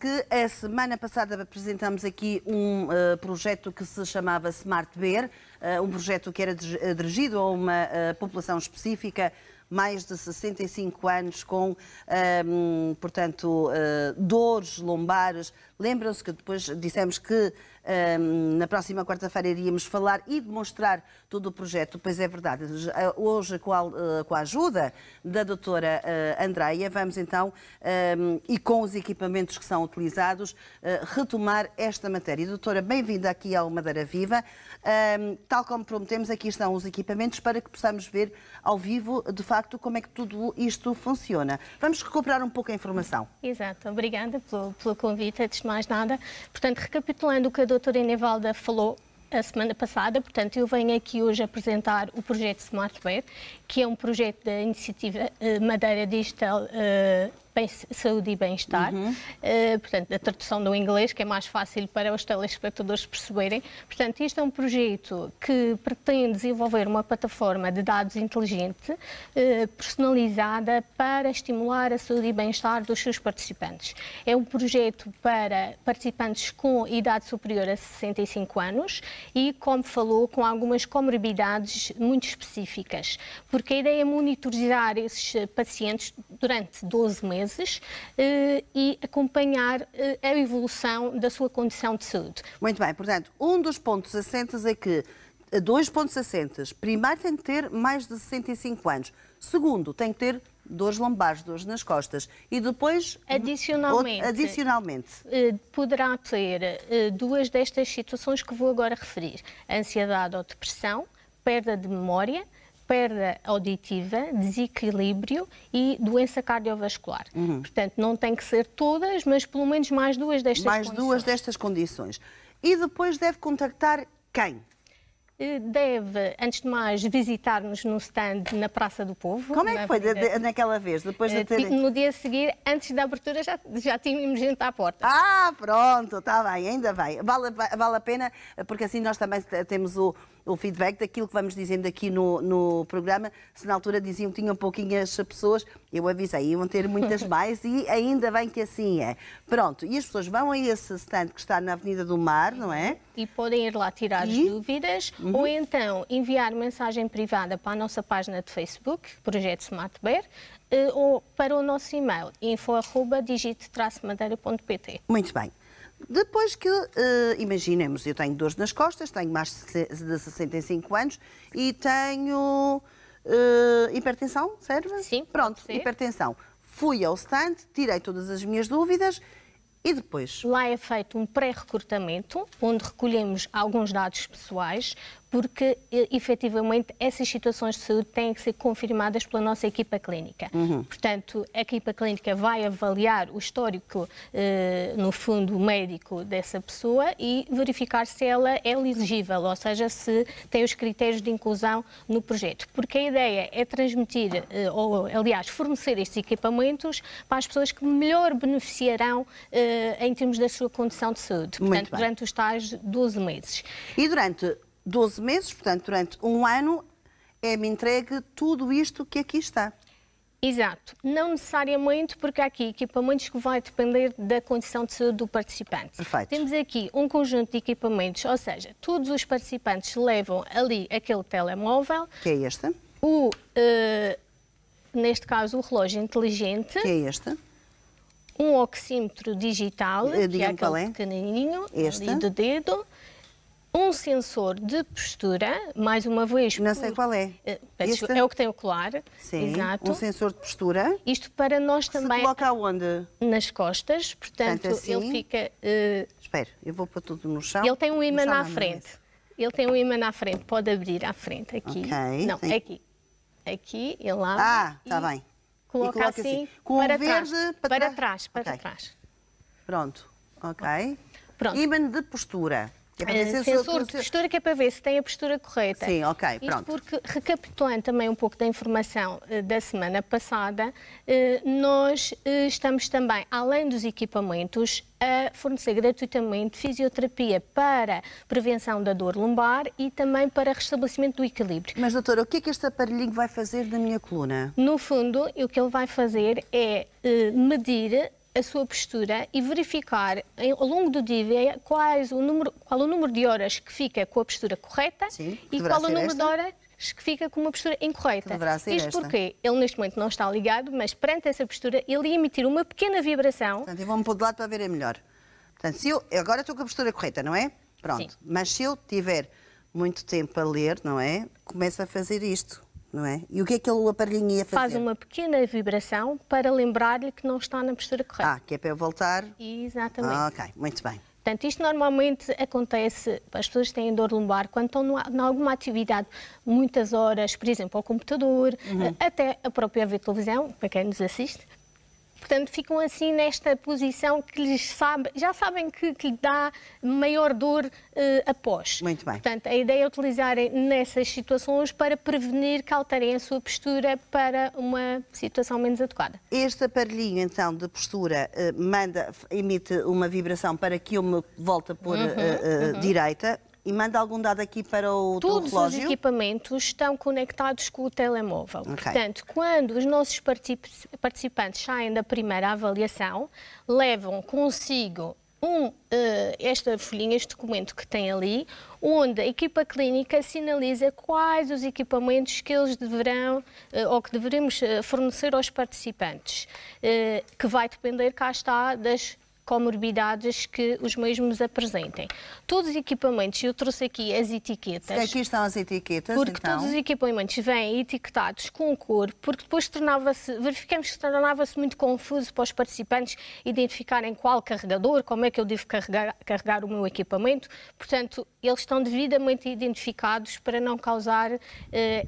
que a semana passada apresentamos aqui um uh, projeto que se chamava Smart Beer, uh, eh, um projeto que era dirigido a uma uh, população específica, mais de 65 anos, com, hum, portanto, dores lombares. Lembram-se que depois dissemos que um, na próxima quarta-feira iríamos falar e demonstrar todo o projeto, pois é verdade. Hoje, com a, eh, com a ajuda da doutora uh, Andreia, vamos então, um, e com os equipamentos que são utilizados, uh, retomar esta matéria. Doutora, bem-vinda aqui ao Madeira Viva. Um, tal como prometemos, aqui estão os equipamentos para que possamos ver ao vivo, de facto, como é que tudo isto funciona. Vamos recuperar um pouco a informação. Exato, obrigada pelo, pelo convite, antes de mais nada. Portanto, recapitulando o que a doutora doutora Enevalda falou a semana passada, portanto, eu venho aqui hoje apresentar o projeto Smart Bed, que é um projeto da iniciativa eh, Madeira Digital eh, bem, saúde e bem-estar. Uhum. Uh, portanto, a tradução do inglês, que é mais fácil para os telespectadores perceberem. Portanto, isto é um projeto que pretende desenvolver uma plataforma de dados inteligente, uh, personalizada para estimular a saúde e bem-estar dos seus participantes. É um projeto para participantes com idade superior a 65 anos e, como falou, com algumas comorbidades muito específicas, porque a ideia é monitorizar esses pacientes durante 12 meses meses eh, e acompanhar eh, a evolução da sua condição de saúde. Muito bem, portanto, um dos pontos assentes é que eh, dois pontos assentes. Primeiro, tem que ter mais de 65 anos. Segundo, tem que ter dores lombares, dores nas costas. E depois. Adicionalmente. adicionalmente. Poderá ter duas destas situações que vou agora referir: ansiedade ou depressão, perda de memória perda auditiva, desequilíbrio e doença cardiovascular. Uhum. Portanto, não tem que ser todas, mas pelo menos mais duas destas mais condições. Mais duas destas condições. E depois deve contactar quem? Eh, deve, antes de mais, visitar-nos no stand na Praça do Povo. Como é que foi de, naquela vez? Depois de eh, ter... No dia a seguir, antes da abertura, já, já tínhamos gente à porta. Ah, pronto, está bem, ainda bem. Vale, vale a pena, porque assim nós também temos o, o feedback daquilo que vamos dizendo aqui no, no programa. Se na altura diziam que tinham pouquinhas pessoas, eu avisei, iam ter muitas mais e ainda bem que assim é. Pronto, e as pessoas vão a esse stand que está na Avenida do Mar, não é? E podem ir lá tirar e... as dúvidas uhum. ou então enviar mensagem privada para a nossa página de Facebook, Projeto Smart Bear, eh, ou para o nosso e-mail info.digite-madeira.pt. Muito bem. Depois que, uh, imaginemos, eu tenho dores nas costas, tenho mais de 65 anos e tenho uh, hipertensão, serve? Sim. Pronto, hipertensão. Fui ao stand, tirei todas as minhas dúvidas e depois? Lá é feito um pré-recrutamento, onde recolhemos alguns dados pessoais, porque efetivamente essas situações de saúde têm que ser confirmadas pela nossa equipa clínica. Uhum. Portanto, a equipa clínica vai avaliar o histórico, eh, no fundo, médico dessa pessoa e verificar se ela é elegível, ou seja, se tem os critérios de inclusão no projeto. Porque a ideia é transmitir, eh, ou aliás, fornecer estes equipamentos para as pessoas que melhor beneficiarão eh, em termos da sua condição de saúde. Portanto, durante os tais 12 meses. E durante 12 meses, portanto, durante um ano, é-me entregue tudo isto que aqui está. Exato, não necessariamente porque há aqui equipamentos que vai depender da condição de saúde do participante. Perfeito. Temos aqui um conjunto de equipamentos, ou seja, todos os participantes levam ali aquele telemóvel. Que é este. O, uh, neste caso, o relógio inteligente. Que é este. Um oxímetro digital, eh, Diga que é aquele qual é? pequenininho, este. De dedo um sensor de postura, mais uma vez. Não sei qual é. Eh, este? É o que tem o colar. Sim, exato. um sensor de postura. Isto para nós que também. Se coloca onde? Nas costas, portanto, portanto assim, ele fica. Uh... Espera, eu vou pôr tudo no chão. Ele tem um ímã na frente. Ele tem um ímã à frente, pode abrir à frente, aqui. Okay, não, sim. aqui. Aqui, ele abre. Ah, está bem. Coloca, coloca assim, assim, com para verde trás, para, para trás. Para trás, para okay. trás. Pronto, ok. Pronto. Ímã de postura é para ver se sensor de postura que é para ver se tem a postura correta. Sim, ok, Isto pronto. porque, recapitulando também um pouco da informação eh, da semana passada, eh, nós eh, estamos também, além dos equipamentos, a fornecer gratuitamente fisioterapia para prevenção da dor lumbar e também para restabelecimento do equilíbrio. Mas, doutora, o que é que este aparelhinho vai fazer na minha coluna? No fundo, o que ele vai fazer é medir a sua postura e verificar em, ao longo do dia é quais o número, qual o número de horas que fica com a postura correta Sim, e qual o número esta? de horas que fica com uma postura incorreta. Isto esta. porque ele neste momento não está ligado, mas perante essa postura ele ia emitir uma pequena vibração. Portanto, eu vou-me pôr de lado para ver melhor. Portanto, se eu, agora estou com a postura correta, não é? Pronto. Sim. Mas se eu tiver muito tempo a ler, não é? Começo a fazer isto não é? E o que é que ele, o aparelhinho ia fazer? Faz uma pequena vibração para lembrar-lhe que não está na postura correta. Ah, que é para eu voltar? Exatamente. Ah, ok, muito bem. Portanto, isto normalmente acontece, as pessoas têm dor lombar quando estão em alguma atividade muitas horas, por exemplo, ao computador, uhum. Eh, até a própria ver televisão, para quem nos assiste, Portanto, ficam assim nesta posição que lhes sabe, já sabem que, que lhe dá maior dor uh, após. Muito bem. Portanto, a ideia é utilizarem nessas situações para prevenir que alterem a sua postura para uma situação menos adequada. Este aparelhinho, então, de postura, uh, manda, emite uma vibração para que eu me volte a pôr uhum, eh, uhum. direita, e manda algum dado aqui para o Todos os equipamentos estão conectados com o telemóvel. Okay. Portanto, quando os nossos participantes saem da primeira avaliação, levam consigo um, eh, esta folhinha, este documento que tem ali, onde a equipa clínica sinaliza quais os equipamentos que eles deverão eh, ou que devemos eh, fornecer aos participantes, que vai depender, cá está, das comorbidades que os mesmos apresentem. Todos os equipamentos, eu trouxe aqui as etiquetas. Aqui estão as etiquetas, Porque então. todos os equipamentos vêm etiquetados com cor, porque depois tornava-se, verificamos que tornava-se muito confuso para os participantes identificarem qual carregador, como é que eu devo carregar, carregar o meu equipamento. Portanto, eles estão devidamente identificados para não causar uh,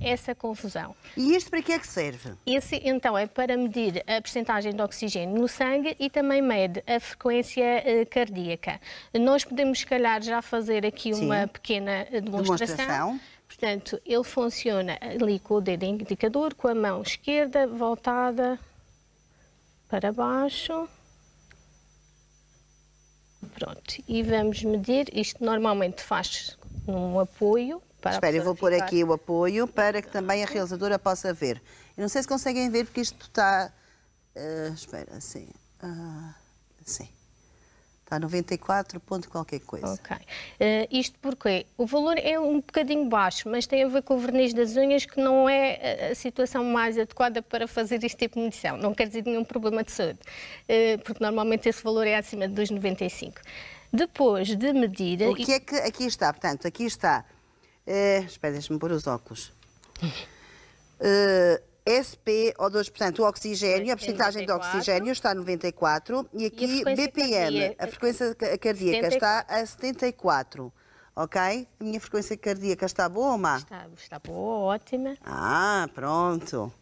essa confusão. E isto para que é que serve? Esse, então, é para medir a percentagem de oxigênio no sangue e também mede a frequência eh, cardíaca. Nós podemos, se calhar, já fazer aqui Sim. uma pequena demonstração. demonstração. Portanto, ele funciona ali com o dedo indicador, com a mão esquerda voltada para baixo. Pronto, e vamos medir. Isto normalmente faz num apoio. Para Espera, eu vou pôr aqui o apoio para que também a realizadora possa ver. Eu não sei se conseguem ver porque isto está... Uh, espera, assim... Uh, a 94 ponto qualquer coisa. Ok. Uh, isto porque o valor é um bocadinho baixo, mas tem a ver com o verniz das unhas, que não é a situação mais adequada para fazer este tipo de medição. Não quer dizer nenhum problema de saúde, uh, porque normalmente esse valor é acima de 2,95. Depois de medir... O que é que aqui está? Portanto, aqui está... Uh, espera, deixa-me pôr os óculos. Uh, SPO2, portanto, o oxigênio, a porcentagem de oxigênio está a 94 e aqui e a BPM, cardíaca, a frequência cardíaca 74. está a 74. Ok? A minha frequência cardíaca está boa ou má? Está, está boa, ótima. Ah, pronto.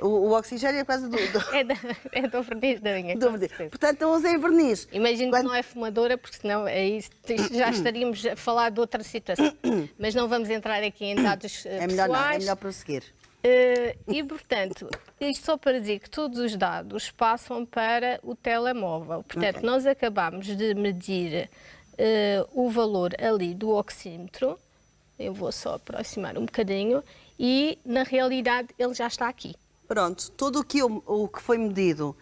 O, o, oxigênio é quase do. do... É, da, é do verniz da minha. Do verniz. Portanto, não usei verniz. Imagino Quando... que não é fumadora, porque senão aí já estaríamos a falar de outra situação. Mas não vamos entrar aqui em dados eh, é, é pessoais. Melhor não, é melhor prosseguir. Uh, e, portanto, isto só para dizer que todos os dados passam para o telemóvel. Portanto, okay. nós acabamos de medir uh, o valor ali do oxímetro. Eu vou só aproximar um bocadinho. E, na realidade, ele já está aqui. Pronto, tudo o que, eu, o que foi medido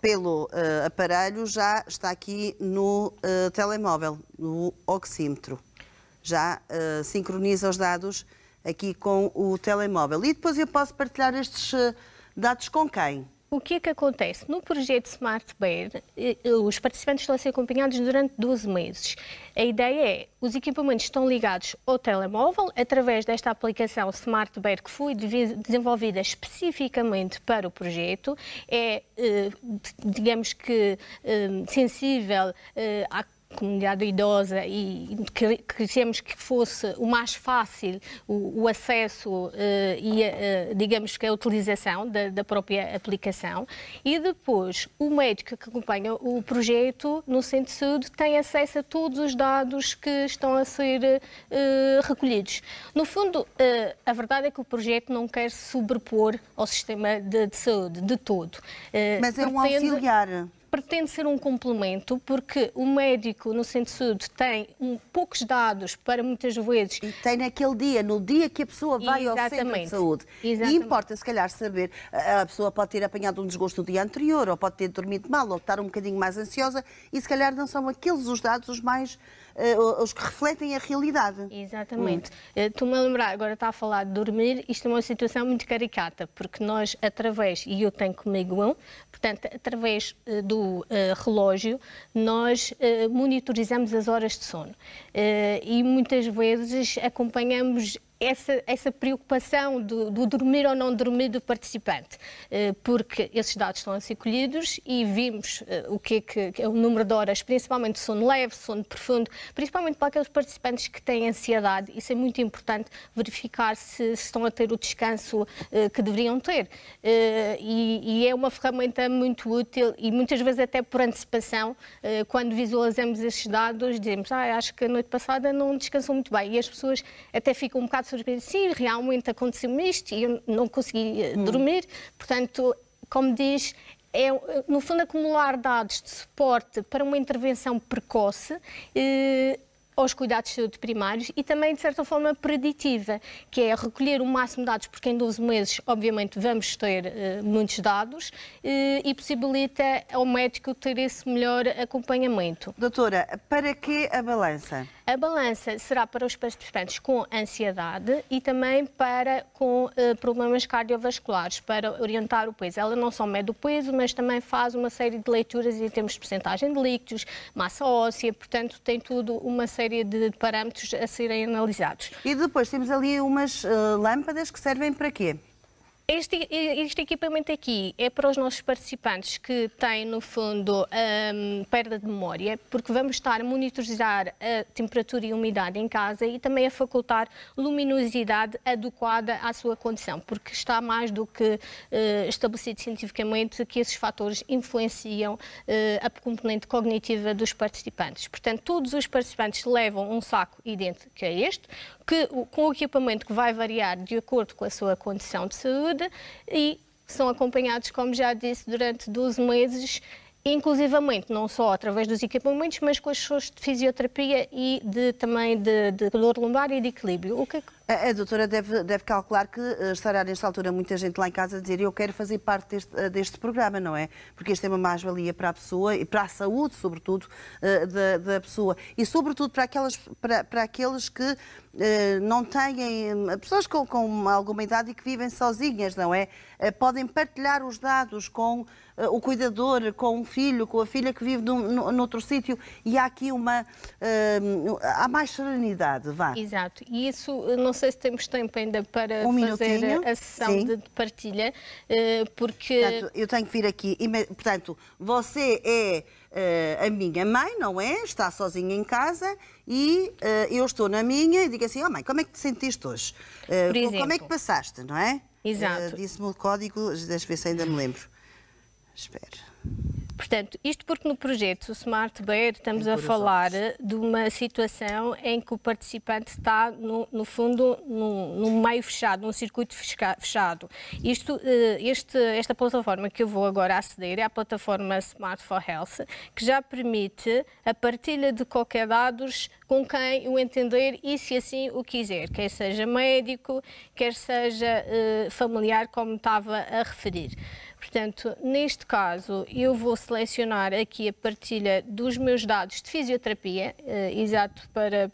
pelo uh, aparelho já está aqui no telemóvel, no oxímetro. Já sincroniza os dados aqui com o telemóvel. E depois eu posso partilhar estes eh, dados com quem? O que é que acontece? No projeto Smart Bear, eh, eh, os participantes estão a ser acompanhados durante 12 meses. A ideia é, os equipamentos estão ligados ao telemóvel através desta aplicação Smart Bear que foi desenvolvida especificamente para o projeto. É, digamos que, sensível à comunidade idosa e quisemos que fosse o mais fácil o, o acesso uh, e, uh, digamos que a utilização da, da, própria aplicação. E depois, o médico que acompanha o projeto no Centro de Saúde tem acesso a todos os dados que estão a ser uh, recolhidos. No fundo, a verdade é que o projeto não quer sobrepor ao sistema de, de saúde de todo. Mas é um auxiliar pretende ser um complemento, porque o médico no Centro Sud tem um, poucos dados para muitas vezes. E tem naquele dia, no dia que a pessoa vai Exatamente. ao Centro de Saúde. Exatamente. E importa, se calhar, saber. A pessoa pode ter apanhado um desgosto do dia anterior, ou pode ter dormido mal, ou estar um bocadinho mais ansiosa, e se calhar não são aqueles os dados os mais uh, os que refletem a realidade. Exatamente. Estou-me eh, a lembrar, agora está a falar de dormir, isto é uma situação muito caricata, porque nós, através, e eu tenho comigo um, portanto, através uh, do relógio, nós monitorizamos as horas de sono e muitas vezes acompanhamos essa, essa preocupação do, do, dormir ou não dormir do participante, eh, porque esses dados estão a ser colhidos e vimos eh, o que é, que, que é o número de horas, principalmente sono leve, sono profundo, principalmente para aqueles participantes que têm ansiedade. Isso é muito importante verificar se, se estão a ter o descanso eh, que deveriam ter. E, e, é uma ferramenta muito útil e muitas vezes até por antecipação, quando visualizamos esses dados, dizemos, ah, acho que a noite passada não descansou muito bem. E as pessoas até ficam um bocado surpreendi, realmente aconteceu-me isto e eu não consegui eh, hum. dormir. Portanto, como diz, é, no fundo, acumular dados de suporte para uma intervenção precoce. Eh, aos cuidados de saúde primários e também, de certa forma, preditiva, que é recolher o máximo de dados, porque em 12 meses, obviamente, vamos ter uh, muitos dados uh, e possibilita ao médico ter esse melhor acompanhamento. Doutora, para que a balança? A balança será para os participantes com ansiedade e também para com uh, problemas cardiovasculares, para orientar o peso. Ela não só mede o peso, mas também faz uma série de leituras em termos de percentagem de líquidos, massa óssea, portanto, tem tudo uma série série de parâmetros a serem analisados. E depois temos ali umas uh, lâmpadas que servem para quê? Este, este, equipamento aqui é para os nossos participantes que têm, no fundo, um, perda de memória, porque vamos estar a monitorizar a temperatura e a umidade em casa e também a facultar luminosidade adequada à sua condição, porque está mais do que uh, estabelecido cientificamente que esses fatores influenciam uh, a componente cognitiva dos participantes. Portanto, todos os participantes levam um saco idêntico a este, que, com o equipamento que vai variar de acordo com a sua condição de saúde e são acompanhados, como já disse, durante 12 meses, inclusivamente, não só através dos equipamentos, mas com as suas de fisioterapia e de, também de, de, dor lombar e de equilíbrio. O que é a, a doutora deve, deve calcular que eh, estará nesta altura muita gente lá em casa a dizer eu quero fazer parte deste, eh, deste programa, não é? Porque este é uma mais-valia para a pessoa e para a saúde, sobretudo, eh, da, da pessoa. E, sobretudo, para, aquelas, para, para aqueles que não têm pessoas com, com, alguma idade e que vivem sozinhas, não é? Podem partilhar os dados com o cuidador, com o filho, com a filha que vive num, noutro sítio e há aqui uma há mais serenidade, vá. Exato. E isso não não sei se temos tempo ainda para um fazer a sessão Sim. de partilha, eh, porque. Portanto, eu tenho que vir aqui. Portanto, você é. Eh, a minha mãe, não é? Está sozinha em casa e eh, eu estou na minha e digo assim: ó oh, mãe, como é que te sentiste hoje? Por exemplo, como é que passaste, não é? Exato. Disse-me o código, deixa ver se ainda me lembro. espero. Portanto, isto porque no projeto Smart Bear estamos a falar de uma situação em que o participante está, no, no fundo, num, num, meio fechado, num circuito fechado. Isto, eh, este, esta plataforma que eu vou agora aceder é a plataforma Smart for Health, que já permite a partilha de qualquer dados com quem o entender e, se assim o quiser, quer seja médico, quer seja eh, familiar, como estava a referir. Portanto, neste caso, eu vou selecionar aqui a partilha dos meus dados de fisioterapia, eh, exato para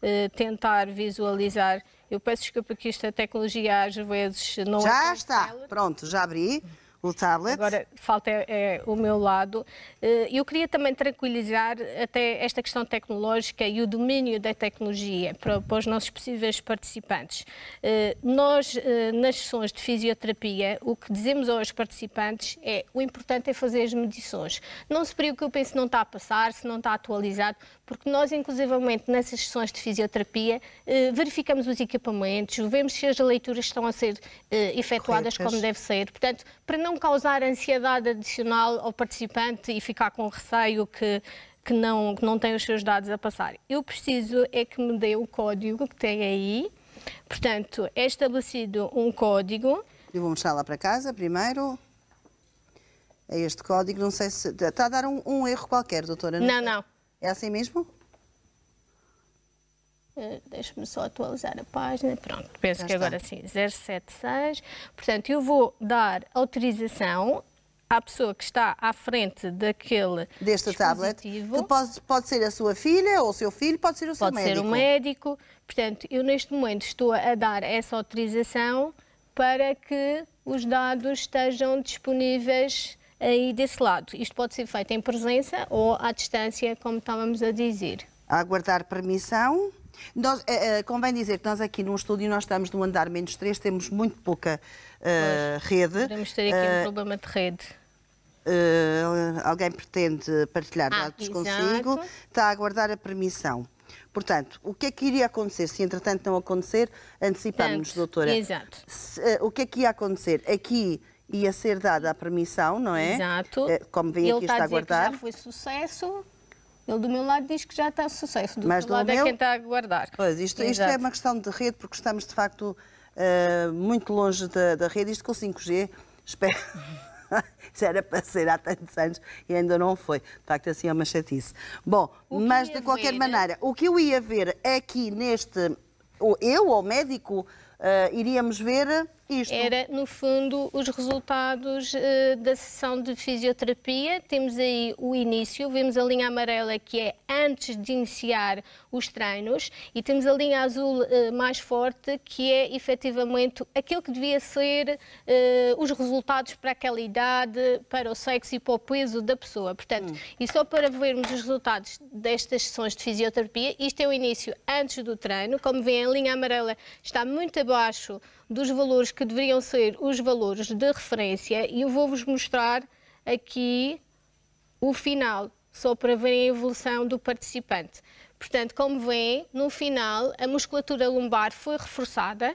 eh, tentar visualizar. Eu peço desculpa que esta tecnologia às vezes não Já está, pronto, já abri o tablet. Agora falta é, é, o meu lado. Eh, eu queria também tranquilizar até esta questão tecnológica e o domínio da tecnologia para, para os nossos possíveis participantes. Eh, nós, eh, nas sessões de fisioterapia, o que dizemos aos participantes é o importante é fazer as medições. Não se preocupem se não está a passar, se não está atualizado, porque nós, inclusivamente, nessas sessões de fisioterapia, verificamos os equipamentos, vemos se as leituras estão a ser efetuadas Corretas. como deve ser. Portanto, para não não causar ansiedade adicional ao participante e ficar com receio que que não, que não tem os seus dados a passar. Eu preciso é que me dê o código que tem aí. Portanto, é estabelecido um código. Eu vou mostrar lá para casa primeiro. É este código, não sei se. Está a dar um, um erro qualquer, doutora? Não, não. É? não. É assim mesmo? Eh, deixa-me só atualizar a página. Pronto, penso que agora sim, 076. Portanto, eu vou dar autorização à pessoa que está à frente daquele deste tablet, que pode, pode ser a sua filha ou o seu filho, pode ser o seu médico. Pode ser o médico. Portanto, eu neste momento estou a dar essa autorização para que os dados estejam disponíveis aí desse lado. Isto pode ser feito em presença ou à distância, como estávamos a dizer. A aguardar permissão. Nós, uh, convém dizer que nós aqui num estúdio nós estamos no andar menos 3, temos muito pouca uh, rede. Podemos ter aqui um problema de rede. Uh, alguém pretende partilhar ah, dados consigo, está a aguardar a permissão. Portanto, o que é que iria acontecer? Se entretanto não acontecer, antecipamos-nos, doutora. Exato. Se, uh, o que é que ia acontecer? Aqui ia ser dada a permissão, não é? Exato. Uh, como vem Ele aqui está, a aguardar. já foi sucesso, ele do meu lado diz que já está sucesso, do Mas meu do lado é meu... é quem está a guardar. Pois, isto, isto é uma questão de rede, porque estamos de facto uh, muito longe da, da, rede. Isto com 5G, espero. já era para ser há tantos anos e ainda não foi. De facto, assim é uma chatice. Bom, mas de qualquer ver... maneira, o que eu ia ver aqui é neste. Eu, ou o médico, uh, iríamos ver isto. Era, no fundo, os resultados uh, da sessão de fisioterapia. Temos aí o início, vemos a linha amarela que é antes de iniciar os treinos e temos a linha azul uh, mais forte que é efetivamente aquilo que devia ser uh, os resultados para aquela idade, para o sexo e para o peso da pessoa. Portanto, hum. e só para vermos os resultados destas sessões de fisioterapia, isto é o início antes do treino. Como vêem, a linha amarela está muito abaixo dos valores que que deveriam ser os valores de referência e eu vou-vos mostrar aqui o final, só para verem a evolução do participante. Portanto, como vêem, no final a musculatura lombar foi reforçada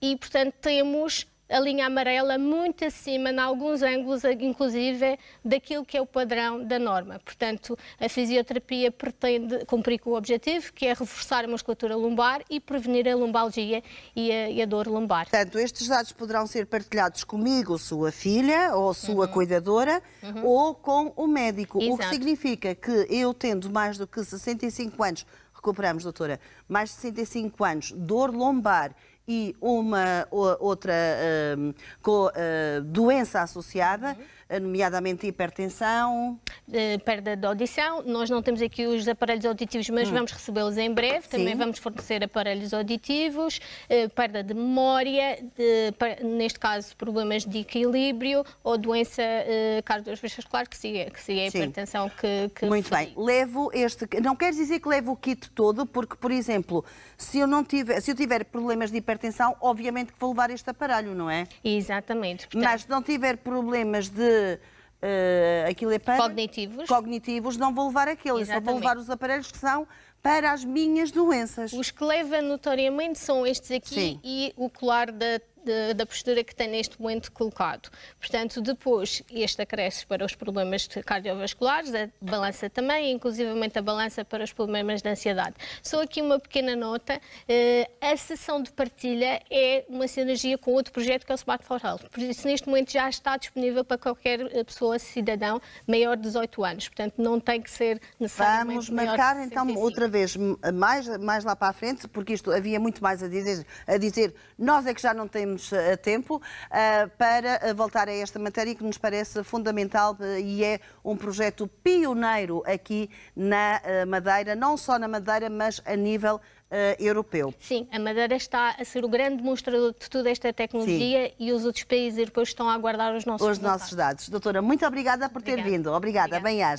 e, portanto, temos a linha amarela muito acima, em alguns ângulos, inclusive, daquilo que é o padrão da norma. Portanto, a fisioterapia pretende cumprir com o objetivo, que é reforçar a musculatura lumbar e prevenir a lumbalgia e a, e a dor lumbar. Portanto, estes dados poderão ser partilhados comigo, sua filha ou sua uhum. cuidadora, uhum. ou com o médico. Exato. O que significa que eu, tendo mais do que 65 anos, recuperamos, doutora, mais de 65 anos, dor lombar e uma outra uh, uh, doença associada. Uhum eh, nomeadamente hipertensão. De perda de audição. Nós não temos aqui os aparelhos auditivos, mas hum. vamos recebê-los em breve. Sim. Também vamos fornecer aparelhos auditivos, eh, perda de memória, de, neste caso problemas de equilíbrio ou doença eh, cardiovascular, que seria, que a hipertensão que, que Muito referi. bem. Levo este. Não quer dizer que levo o kit todo, porque, por exemplo, se eu, não tiver, se eu tiver problemas de hipertensão, obviamente que vou levar este aparelho, não é? Exatamente. Portanto... Mas se não tiver problemas de uh, aquilo é para. Cognitivos. Cognitivos, não vou levar aquele, só vou levar os aparelhos que são para as minhas doenças. Os que leva notoriamente são estes aqui Sim. e o colar da de, da postura que tem neste momento colocado. Portanto, depois, este acresce para os problemas cardiovasculares, a balança também, inclusivamente a balança para os problemas de ansiedade. Só aqui uma pequena nota, eh, a sessão de partilha é uma sinergia com outro projeto que é o Smart for Health, por isso neste momento já está disponível para qualquer eh, pessoa, cidadão, maior de 18 anos, portanto não tem que ser necessariamente Vamos marcar então outra vez, mais, mais lá para a frente, porque isto havia muito mais a dizer, a dizer nós é que já não temos temos a eh, tempo eh, para eh, voltar a esta matéria que nos parece fundamental e é um projeto pioneiro aqui na Madeira, não só na Madeira, mas a nível Uh, europeu. Sim, a Madeira está a ser o grande demonstrador de toda esta tecnologia Sim. e os outros países europeus estão a aguardar os nossos, os nossos dados. Doutora, muito obrigada por ter vindo. Obrigada, obrigada. bem-aja.